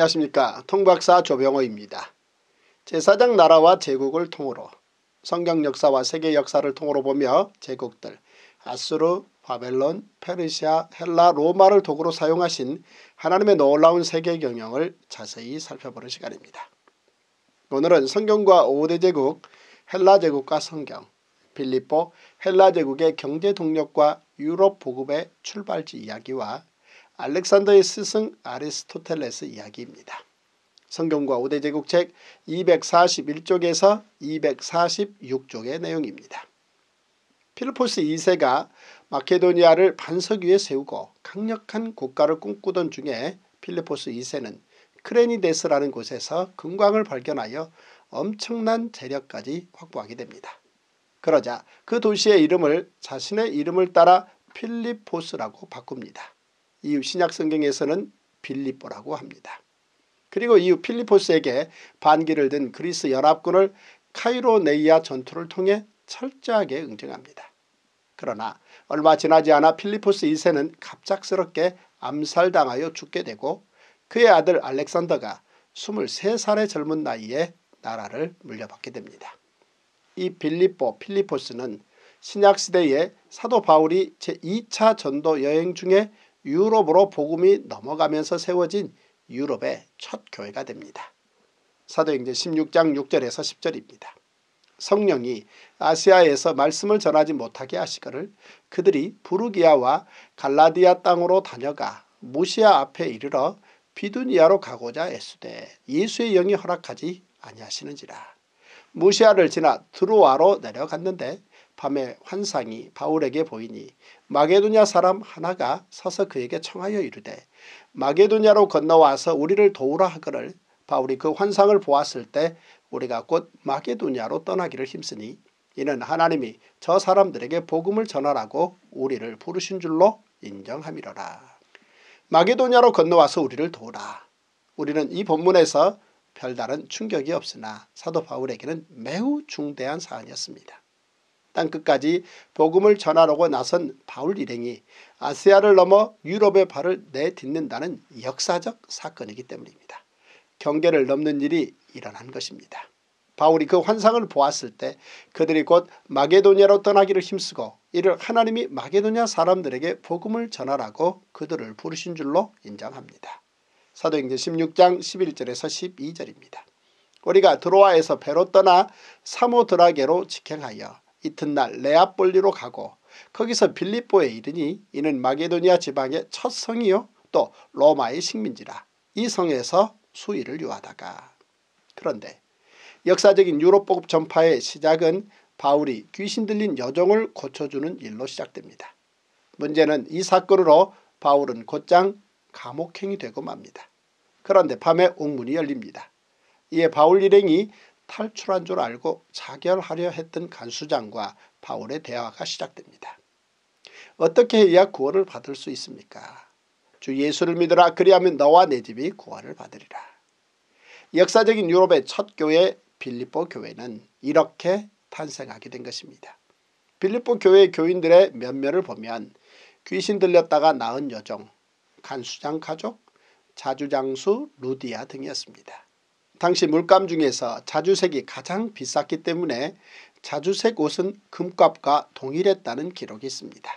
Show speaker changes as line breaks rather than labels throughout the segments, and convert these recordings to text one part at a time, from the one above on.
안녕하십니까 통박사 조병호입니다. 제사장 나라와 제국을 통으로 성경 역사와 세계 역사를 통으로 보며 제국들 아수르, 바벨론, 페르시아, 헬라, 로마를 도구로 사용하신 하나님의 놀라운 세계 경영을 자세히 살펴보는 시간입니다. 오늘은 성경과 5대 제국, 헬라 제국과 성경, 빌리보 헬라 제국의 경제 동력과 유럽 보급의 출발지 이야기와 알렉산더의 스승 아리스토텔레스 이야기입니다. 성경과 오대제국책 241쪽에서 246쪽의 내용입니다. 필리포스 2세가 마케도니아를 반석 위에 세우고 강력한 국가를 꿈꾸던 중에 필리포스 2세는 크레니데스라는 곳에서 금광을 발견하여 엄청난 재력까지 확보하게 됩니다. 그러자 그 도시의 이름을 자신의 이름을 따라 필리포스라고 바꿉니다. 이후 신약 성경에서는 빌리뽀라고 합니다. 그리고 이후 필리포스에게 반기를 든 그리스 연합군을 카이로네이아 전투를 통해 철저하게 응징합니다. 그러나 얼마 지나지 않아 필리포스 2세는 갑작스럽게 암살당하여 죽게 되고 그의 아들 알렉산더가 23살의 젊은 나이에 나라를 물려받게 됩니다. 이 빌립보 필리포스는 신약시대에 사도 바울이 제2차 전도 여행 중에 유럽으로 복음이 넘어가면서 세워진 유럽의 첫 교회가 됩니다. 사도행전 16장 6절에서 10절입니다. 성령이 아시아에서 말씀을 전하지 못하게 하시거를 그들이 부르기아와 갈라디아 땅으로 다녀가 무시아 앞에 이르러 비두니아로 가고자 애수되 예수의 영이 허락하지 아니하시는지라. 무시아를 지나 드로아로 내려갔는데 밤에 환상이 바울에게 보이니 마게도냐 사람 하나가 서서 그에게 청하여 이르되 마게도냐로 건너와서 우리를 도우라 하거늘 바울이 그 환상을 보았을 때 우리가 곧 마게도냐로 떠나기를 힘쓰니 이는 하나님이 저 사람들에게 복음을 전하라고 우리를 부르신 줄로 인정함이로라. 마게도냐로 건너와서 우리를 도우라. 우리는 이 본문에서 별다른 충격이 없으나 사도 바울에게는 매우 중대한 사안이었습니다. 땅끝까지 복음을 전하려고 나선 바울 일행이 아시아를 넘어 유럽의 발을 내딛는다는 역사적 사건이기 때문입니다. 경계를 넘는 일이 일어난 것입니다. 바울이 그 환상을 보았을 때 그들이 곧 마게도니아로 떠나기를 힘쓰고 이를 하나님이 마게도니아 사람들에게 복음을 전하라고 그들을 부르신 줄로 인정합니다. 사도행전 16장 11절에서 12절입니다. 우리가 드로아에서 배로 떠나 사모드라게로 직행하여 이튿날 레아폴리로 가고 거기서 빌립보에 이르니 이는 마게도니아 지방의 첫 성이요 또 로마의 식민지라 이 성에서 수위를 유하다가 그런데 역사적인 유럽보급 전파의 시작은 바울이 귀신 들린 여종을 고쳐주는 일로 시작됩니다. 문제는 이 사건으로 바울은 곧장 감옥행이 되고 맙니다. 그런데 밤에 옥문이 열립니다. 이에 바울 일행이 탈출한 줄 알고 자결하려 했던 간수장과 바울의 대화가 시작됩니다. 어떻게 해야 구원을 받을 수 있습니까? 주 예수를 믿으라 그리하면 너와 내 집이 구원을 받으리라. 역사적인 유럽의 첫 교회 빌립보 교회는 이렇게 탄생하게 된 것입니다. 빌립보 교회 교인들의 면면을 보면 귀신 들렸다가 낳은 여정 간수장 가족, 자주장수 루디아 등이었습니다. 당시 물감 중에서 자주색이 가장 비쌌기 때문에 자주색 옷은 금값과 동일했다는 기록이 있습니다.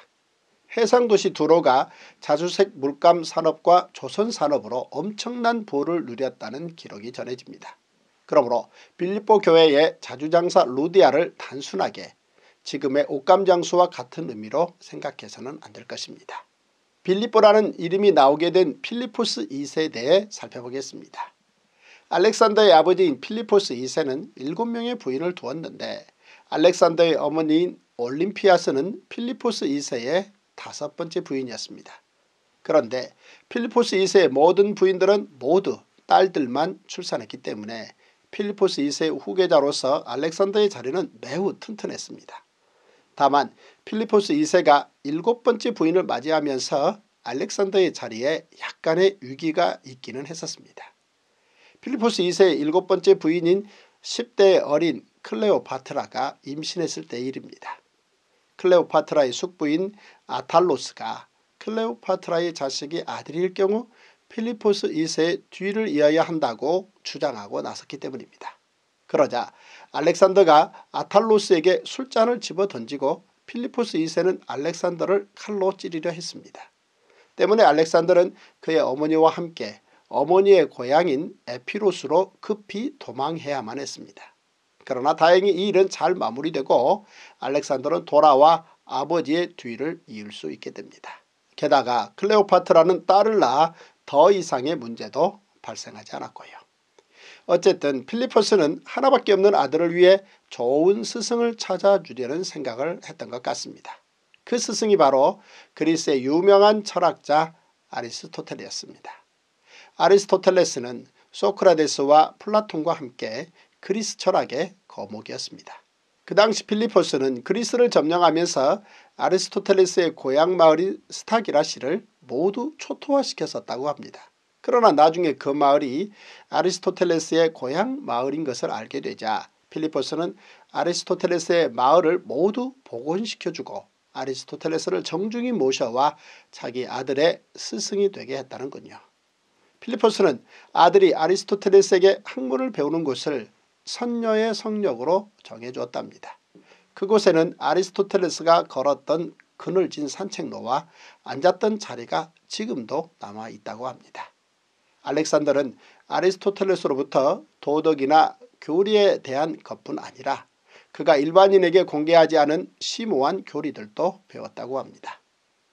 해상도시 두로가 자주색 물감 산업과 조선 산업으로 엄청난 부를 누렸다는 기록이 전해집니다. 그러므로 빌리보 교회의 자주장사 루디아를 단순하게 지금의 옷감장수와 같은 의미로 생각해서는 안 될 것입니다. 빌리보라는 이름이 나오게 된 필리포스 2세대에 살펴보겠습니다. 알렉산더의 아버지인 필리포스 2세는 7명의 부인을 두었는데 알렉산더의 어머니인 올림피아스는 필리포스 2세의 다섯 번째 부인이었습니다. 그런데 필리포스 2세의 모든 부인들은 모두 딸들만 출산했기 때문에 필리포스 2세 의 후계자로서 알렉산더의 자리는 매우 튼튼했습니다. 다만 필리포스 2세가 일곱 번째 부인을 맞이하면서 알렉산더의 자리에 약간의 위기가 있기는 했었습니다. 필리포스 2세 일곱 번째 부인인 10대 어린 클레오파트라가 임신했을 때 일입니다. 클레오파트라의 숙부인 아탈로스가 클레오파트라의 자식이 아들일 경우 필리포스 2세의 뒤를 이어야 한다고 주장하고 나섰기 때문입니다. 그러자 알렉산더가 아탈로스에게 술잔을 집어던지고 필리포스 2세는 알렉산더를 칼로 찌르려 했습니다. 때문에 알렉산더는 그의 어머니와 함께 어머니의 고향인 에피로스로 급히 도망해야만 했습니다. 그러나 다행히 이 일은 잘 마무리되고 알렉산더는 돌아와 아버지의 뒤를 이을 수 있게 됩니다. 게다가 클레오파트라는 딸을 낳아 더 이상의 문제도 발생하지 않았고요. 어쨌든 필리포스는 하나밖에 없는 아들을 위해 좋은 스승을 찾아주려는 생각을 했던 것 같습니다. 그 스승이 바로 그리스의 유명한 철학자 아리스토텔이었습니다. 아리스토텔레스는 소크라테스와 플라톤과 함께 그리스 철학의 거목이었습니다. 그 당시 필리포스는 그리스를 점령하면서 아리스토텔레스의 고향 마을인 스타기라시를 모두 초토화시켰었다고 합니다. 그러나 나중에 그 마을이 아리스토텔레스의 고향 마을인 것을 알게 되자 필리포스는 아리스토텔레스의 마을을 모두 복원시켜주고 아리스토텔레스를 정중히 모셔와 자기 아들의 스승이 되게 했다는군요. 필리포스는 아들이 아리스토텔레스에게 학문을 배우는 곳을 선녀의 성역으로 정해주었답니다. 그곳에는 아리스토텔레스가 걸었던 그늘진 산책로와 앉았던 자리가 지금도 남아있다고 합니다. 알렉산더는 아리스토텔레스로부터 도덕이나 교리에 대한 것뿐 아니라 그가 일반인에게 공개하지 않은 심오한 교리들도 배웠다고 합니다.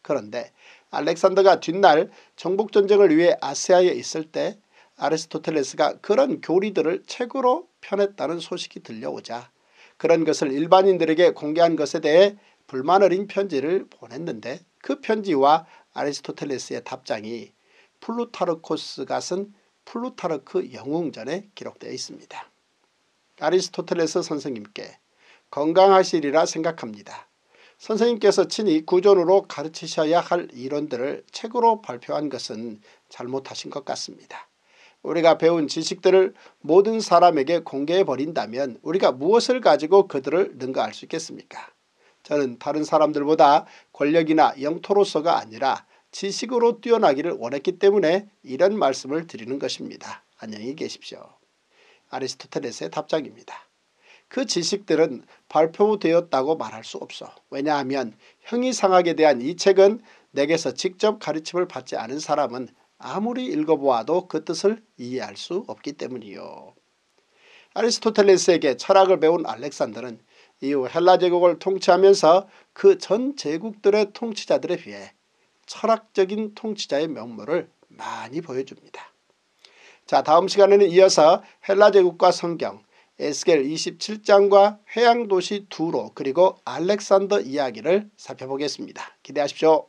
그런데 알렉산더가 뒷날 정복전쟁을 위해 아세아에 있을 때 아리스토텔레스가 그런 교리들을 책으로 펴냈다는 소식이 들려오자 그런 것을 일반인들에게 공개한 것에 대해 불만을 인 편지를 보냈는데 그 편지와 아리스토텔레스의 답장이 플루타르코스가 쓴 플루타르크 영웅전에 기록되어 있습니다. 아리스토텔레스 선생님께 건강하시리라 생각합니다. 선생님께서 친히 구전으로 가르치셔야 할 이론들을 책으로 발표한 것은 잘못하신 것 같습니다. 우리가 배운 지식들을 모든 사람에게 공개해버린다면 우리가 무엇을 가지고 그들을 능가할 수 있겠습니까? 저는 다른 사람들보다 권력이나 영토로서가 아니라 지식으로 뛰어나기를 원했기 때문에 이런 말씀을 드리는 것입니다. 안녕히 계십시오. 아리스토텔레스의 답장입니다. 그 지식들은 발표되었다고 말할 수 없어. 왜냐하면 형이상학에 대한 이 책은 내게서 직접 가르침을 받지 않은 사람은 아무리 읽어보아도 그 뜻을 이해할 수 없기 때문이요. 아리스토텔레스에게 철학을 배운 알렉산더는 이후 헬라 제국을 통치하면서 그 전 제국들의 통치자들에 비해 철학적인 통치자의 면모를 많이 보여줍니다. 자 다음 시간에는 이어서 헬라 제국과 성경, 에스겔 27장과 해양도시 두로 그리고 알렉산더 이야기를 살펴보겠습니다. 기대하십시오.